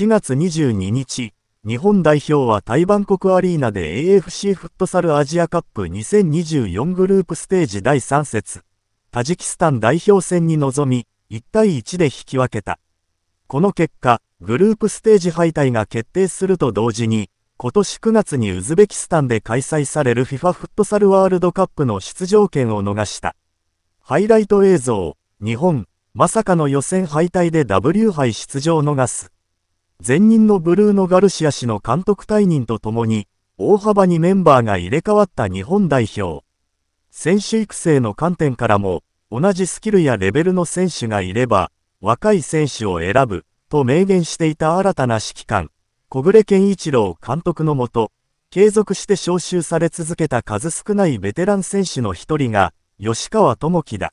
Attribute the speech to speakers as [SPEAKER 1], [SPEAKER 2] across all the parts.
[SPEAKER 1] 4月22日、日本代表は台湾国アリーナで AFC フットサルアジアカップ2024グループステージ第3節、タジキスタン代表戦に臨み、1対1で引き分けた。この結果、グループステージ敗退が決定すると同時に、今年9月にウズベキスタンで開催される FIFA フットサルワールドカップの出場権を逃した。ハイライト映像、日本、まさかの予選敗退で W 杯出場を逃す。前任のブルーノ・ガルシア氏の監督退任とともに、大幅にメンバーが入れ替わった日本代表。選手育成の観点からも、同じスキルやレベルの選手がいれば、若い選手を選ぶ、と明言していた新たな指揮官、小暮健一郎監督のもと、継続して招集され続けた数少ないベテラン選手の一人が、吉川智樹だ。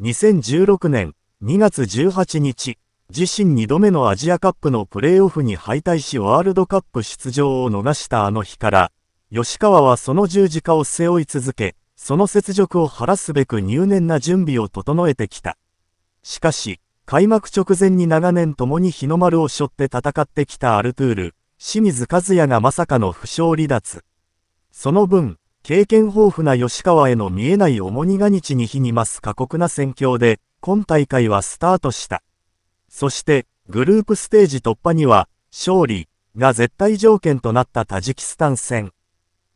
[SPEAKER 1] 2016年2月18日、自身2度目のアジアカップのプレーオフに敗退しワールドカップ出場を逃したあの日から、吉川はその十字架を背負い続け、その雪辱を晴らすべく入念な準備を整えてきた。しかし、開幕直前に長年共に日の丸を背負って戦ってきたアルトゥール、清水和也がまさかの負傷離脱。その分、経験豊富な吉川への見えない重荷が日に日に増す過酷な戦況で、今大会はスタートした。そして、グループステージ突破には、勝利が絶対条件となったタジキスタン戦。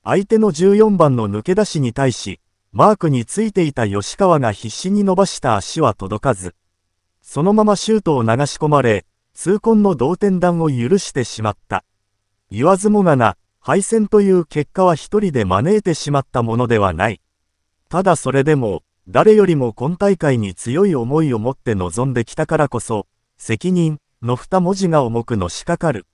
[SPEAKER 1] 相手の14番の抜け出しに対し、マークについていた吉川が必死に伸ばした足は届かず、そのままシュートを流し込まれ、痛恨の同点弾を許してしまった。言わずもがな、敗戦という結果は一人で招いてしまったものではない。ただそれでも、誰よりも今大会に強い思いを持って臨んできたからこそ、責任の二文字が重くのしかかる。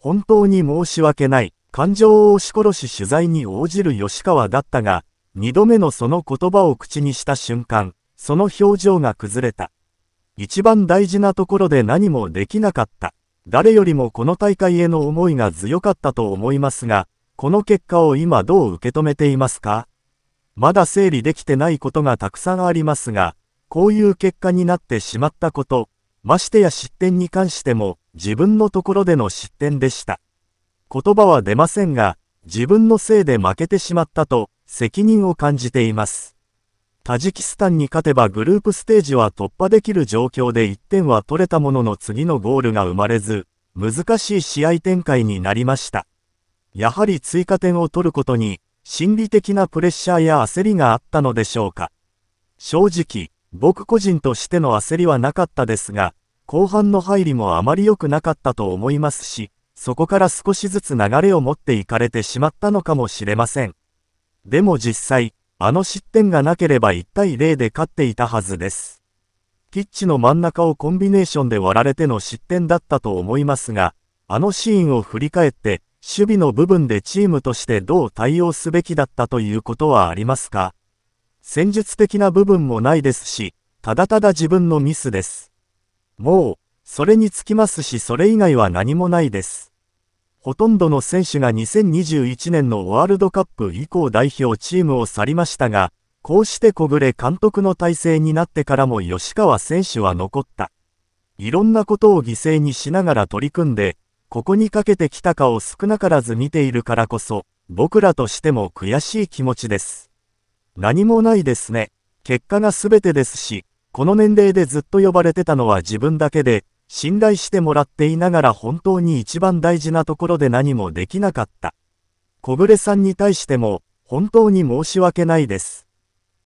[SPEAKER 1] 本当に申し訳ない、感情を押し殺し取材に応じる吉川だったが、二度目のその言葉を口にした瞬間、その表情が崩れた。一番大事なところで何もできなかった。誰よりもこの大会への思いが強かったと思いますが、この結果を今どう受け止めていますかまだ整理できてないことがたくさんありますが、こういう結果になってしまったこと、ましてや失点に関しても、自分のところでの失点でした。言葉は出ませんが、自分のせいで負けてしまったと、責任を感じています。タジキスタンに勝てばグループステージは突破できる状況で1点は取れたものの次のゴールが生まれず、難しい試合展開になりました。やはり追加点を取ることに、心理的なプレッシャーや焦りがあったのでしょうか。正直、僕個人としての焦りはなかったですが、後半の入りもあまり良くなかったと思いますし、そこから少しずつ流れを持っていかれてしまったのかもしれません。でも実際、あの失点がなければ1対0で勝っていたはずです。ピッチの真ん中をコンビネーションで割られての失点だったと思いますが、あのシーンを振り返って、守備の部分でチームとしてどう対応すべきだったということはありますか戦術的な部分もないですし、ただただ自分のミスです。もう、それにつきますし、それ以外は何もないです。ほとんどの選手が2021年のワールドカップ以降代表チームを去りましたが、こうして小暮監督の体制になってからも吉川選手は残った。いろんなことを犠牲にしながら取り組んで、ここにかけてきたかを少なからず見ているからこそ、僕らとしても悔しい気持ちです。何もないですね。結果が全てですし、この年齢でずっと呼ばれてたのは自分だけで、信頼してもらっていながら本当に一番大事なところで何もできなかった。小暮さんに対しても、本当に申し訳ないです。